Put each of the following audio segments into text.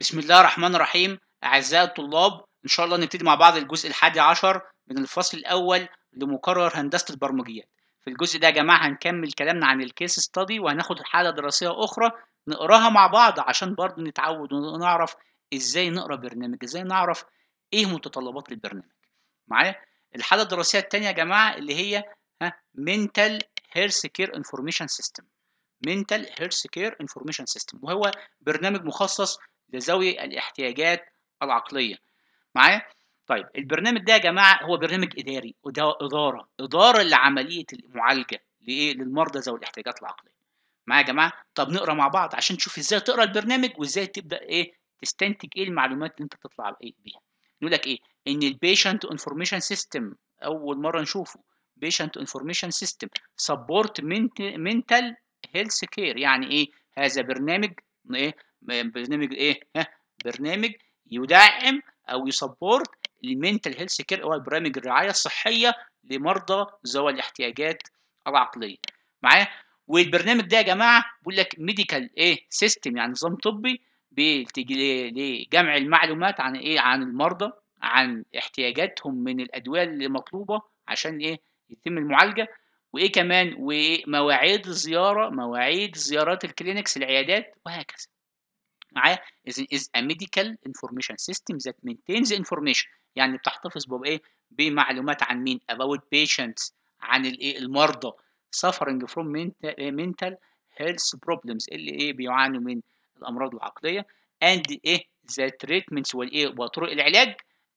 بسم الله الرحمن الرحيم أعزائي الطلاب إن شاء الله نبتدي مع بعض الجزء الحادي عشر من الفصل الأول لمقرر هندسة البرمجيات في الجزء ده يا جماعة هنكمل كلامنا عن الكيس ستادي وهناخد حالة دراسية أخرى نقراها مع بعض عشان برضه نتعود ونعرف إزاي نقرا برنامج إزاي نعرف إيه متطلبات البرنامج معايا الحالة الدراسية التانية يا جماعة اللي هي ها منتال هيرث كير انفورميشن سيستم منتال هيرث كير انفورميشن سيستم وهو برنامج مخصص لذوي الاحتياجات العقليه معايا طيب البرنامج ده يا جماعه هو برنامج اداري اداره اداره لعمليه المعالجه لايه للمرضى ذوي الاحتياجات العقليه معايا يا جماعه طب نقرا مع بعض عشان تشوف ازاي تقرا البرنامج وازاي تبدا ايه تستنتج ايه المعلومات اللي انت تطلع إيه بيها يقول لك ايه ان البيشنت انفورميشن سيستم اول مره نشوفه بيشنت انفورميشن سيستم سبورت منتال هيلث كير يعني ايه هذا برنامج ايه يعني برنامج ايه ها برنامج يدعم او يسبورت المينتال هيلث كير هو برامج الرعايه الصحيه لمرضى ذوي الاحتياجات العقليه معايا والبرنامج ده يا جماعه بيقول لك ميديكال ايه سيستم يعني نظام طبي بتجي لجمع المعلومات عن ايه عن المرضى عن احتياجاتهم من الادويه اللي مطلوبه عشان ايه يتم المعالجه وايه كمان ومواعيد الزياره مواعيد زيارات الكلينكس العيادات وهكذا معايا is is a medical information system that maintains information يعني بتحتفظ بايه بمعلومات عن مين about patients عن الايه المرضى suffering from إيه؟ mental health problems اللي ايه بيعانوا من الامراض العقليه and ايه the treatments والايه وطرق العلاج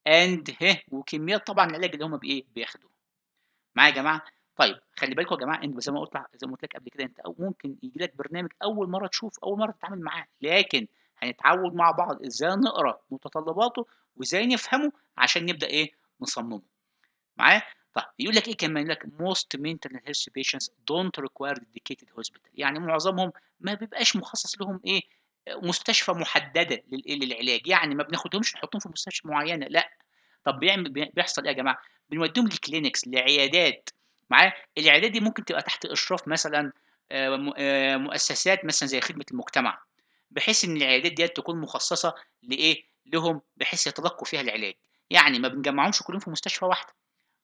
and ايه وكميات طبعا العلاج اللي هم بايه بياخدوه معايا يا جماعه طيب خلي بالكم يا جماعه انت زي ما قلت زي ما قلت لك قبل كده انت ممكن يجي لك برنامج اول مره تشوف اول مره تتعامل معاه لكن هنتعود مع بعض ازاي نقرا متطلباته وازاي نفهمه عشان نبدا ايه نصممه معايا طيب يقول لك ايه كمان لك most mental health patients don't require dedicated hospital يعني معظمهم ما بيبقاش مخصص لهم ايه مستشفى محدده للعلاج يعني ما بناخدهمش نحطهم في مستشفى معينه لا طب بيعمل بيحصل ايه يا جماعه بنوديهم لكلينكس لعيادات معايا العيادات دي ممكن تبقى تحت اشراف مثلا آه، آه، مؤسسات مثلا زي خدمه المجتمع بحيث ان العيادات ديت تكون مخصصه لايه لهم بحيث يتلقوا فيها العلاج يعني ما بنجمعهمش كلهم في مستشفى واحده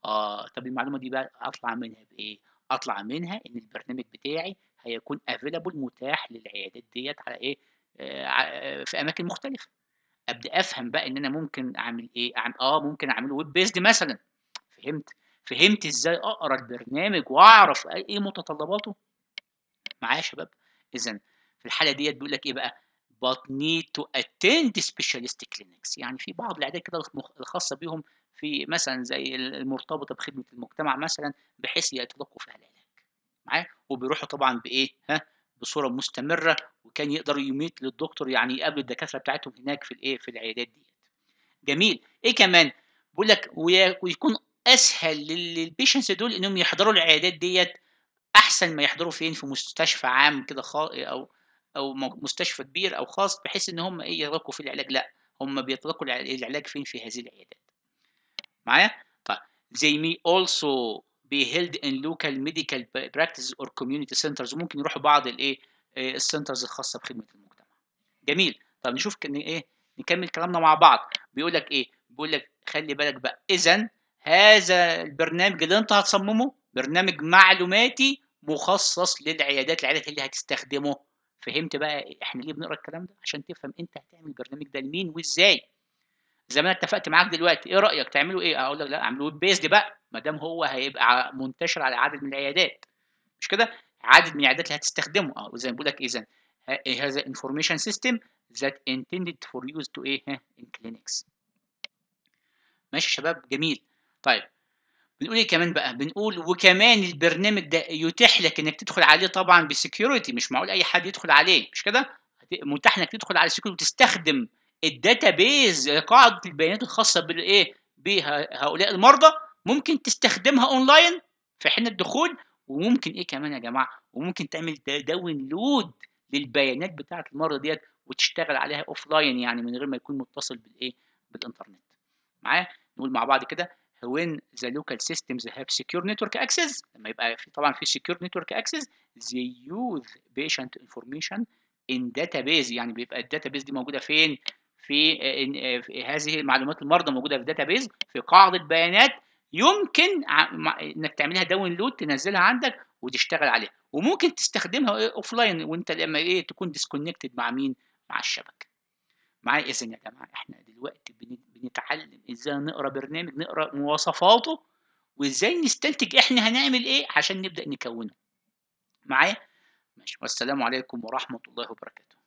اه طب المعلومه دي بقى اطلع منها بايه اطلع منها ان البرنامج بتاعي هيكون افيلابل متاح للعيادات ديت على ايه آه،, آه في اماكن مختلفه ابدا افهم بقى ان انا ممكن اعمل ايه أعمل اه ممكن اعمله ويب بيزد مثلا فهمت فهمت ازاي اقرا البرنامج واعرف ايه متطلباته معايا يا شباب اذا في الحاله ديت بيقول لك ايه بقى but need to attend specialist clinics يعني في بعض العيادات كده الخاصه بيهم في مثلا زي المرتبطه بخدمه المجتمع مثلا بحيث يتلقوا فيها العلاج معايا وبيروحوا طبعا بايه ها بصوره مستمره وكان يقدر يميت للدكتور يعني يقابل الدكاتره بتاعتهم هناك في الايه في العيادات ديت جميل ايه كمان بيقول لك ويكون اسهل للبيشنس دول انهم يحضروا العيادات ديت احسن ما يحضروا فين في مستشفى عام كده خا او او مستشفى كبير او خاص بحيث ان هم ايه يتركوا في العلاج لا هم بيتركوا العلاج فين في هذه العيادات معايا طيب they may also be held in local medical practices or community centers ممكن يروحوا بعض الايه السنترز آه، الخاصه بخدمه المجتمع جميل طب نشوف كان ايه نكمل كلامنا مع بعض بيقول لك ايه بيقول لك خلي بالك بقى اذا هذا البرنامج اللي انت هتصممه برنامج معلوماتي مخصص للعيادات العيادات اللي هتستخدمه فهمت بقى احنا ليه بنقرا الكلام ده عشان تفهم انت هتعمل البرنامج ده لمين وازاي زي ما انا اتفقت معاك دلوقتي ايه رايك تعملوا ايه اقول لك لا اعملوا ويب بيزد بقى ما دام هو هيبقى منتشر على عدد من العيادات مش كده عدد من العيادات اللي هتستخدمه اه زي ما بقول لك اذا هذا انفورميشن سيستم ذات intended for يوز to ايه ان كلينكس ماشي يا شباب جميل طيب بنقول ايه كمان بقى بنقول وكمان البرنامج ده يتيح لك انك تدخل عليه طبعا بسكيورتي مش معقول اي حد يدخل عليه مش كده متاح انك تدخل على سكيورتي وتستخدم الداتابيز قاعده البيانات الخاصه بالايه بهؤلاء المرضى ممكن تستخدمها اونلاين في حين الدخول وممكن ايه كمان يا جماعه وممكن تعمل داونلود للبيانات بتاعه المرضى ديت وتشتغل عليها اوف لاين يعني من غير ما يكون متصل بالايه بالانترنت معايا نقول مع بعض كده when the local systems have secure network access لما يبقى في طبعا في secure network access they use patient information in database يعني بيبقى الداتابيز دي موجوده فين في, في هذه معلومات المرضى موجوده في داتابيز في قاعده بيانات يمكن انك تعملها داونلود تنزلها عندك وتشتغل عليها وممكن تستخدمها اوف لاين وانت لما ايه تكون ديسكونكتد مع مين مع الشبكه معايا اذن إيه يا جماعه احنا دلوقتي بنتعلم ازاي نقرا برنامج نقرا مواصفاته وازاي نستنتج احنا هنعمل ايه عشان نبدا نكونه معايا ماشي والسلام عليكم ورحمه الله وبركاته